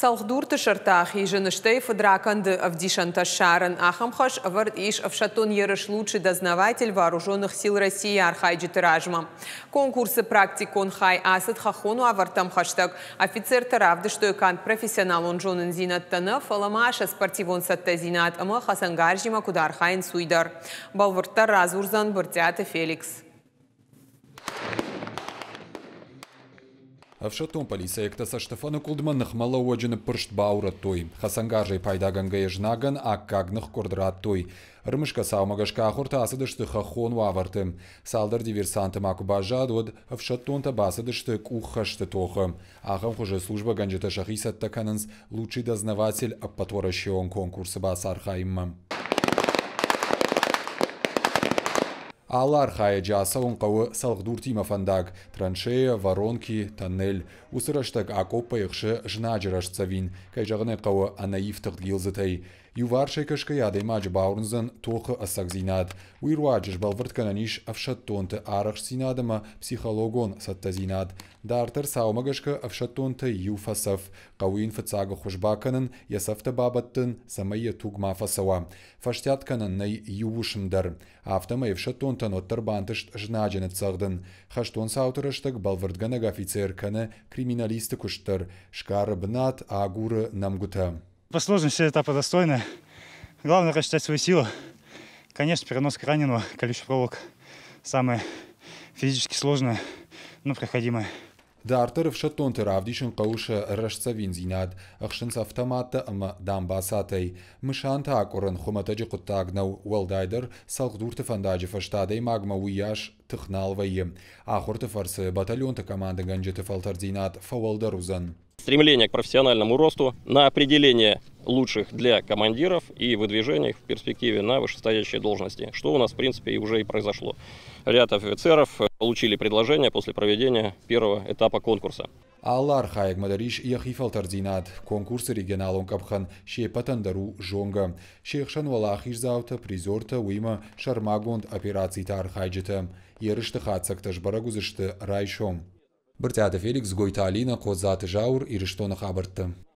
Салхдурты шартах и женыштей фадраканды Авдишанта Шаран Ахамхаш вард иш Авшатон Ерыш лучший дознаватель вооруженных сил России Архайджи Тиражма. Конкурсы практикон хай асад хахону авартам хаштаг офицер таравды что профессионал он жонын зинат фаламаша спортивон сатта зинат ама хасангаржима Кудархайн хайн суйдар. Балварта разурзан Феликс. Авшатом полисекта саштафаны кулдманных малауа жынып пыршт баура той. Хасангаржай пайдаган гаежнаган аккагных кордрат той. Рымышка саумагашка ахурта асыдышты хахон ваварты. Салдар диверсанты макубажад од авшатон та басыдышты кухашты тохы. Ахам хуже служба ганжета шахисат таканынс лучший дознаватель аппатора шион конкурсы басархаймам. алар хаеджа салонкавы салгдуртима фандаг, траншея, воронки, тоннель, усыраштаг акоппа ихши жнаджырашцавин, кайжағынеқавы анаифтық гилзытай. Юваршай кашкаядай мадж баурнзан тоқы асак зинад. Уирваджыш афшат тонты арықш зинадыма психологон сатта зинад. Дартар саумагашка авшаттонты юфасав. Кауин фацага хушбаканын ясафта бабаттын самайы тугма фасава. Фаштятканын най ювушымдар. афшат евшаттонты утаноттар бантышт жнаженет сагдын. Хаштон саутырыштык балвырдган офицер кыны криминалисты куштыр. Шкары бнат агуры намгута. По сложности все достойны. Главное рассчитать свою силу. Конечно, перенос раненого, колючий проволок самое физически сложное, но проходимое. Дартыров шаттон равдишын қауышы рашца винзинат, ұқшын савтаматты ымы дамбасатай. Мышан тақырын хуматажы құттағнау уалдайдыр салғдурты фандажы фаштадай магма уяш тыхналвайы. Ахурты фарсы батальонты команды ганжеты фалтардинат фауалдар Стремление к профессиональному росту на определение лучших для командиров и выдвижение их в перспективе на вышестоящие должности, что у нас, в принципе, и уже и произошло. Ряд офицеров э, получили предложение после проведения первого этапа конкурса. Аллар хайг мадариш яхифал тарзинат. Конкурс регионалон капхан шепатандару жонга. Шехшан валахиш завта призорта уйма шармагонд операций тар хайджета. Ерышты хацак ташбара гузышты райшом. Быртяда Феликс Гойталина козат жаур ирыштоны хабыртты.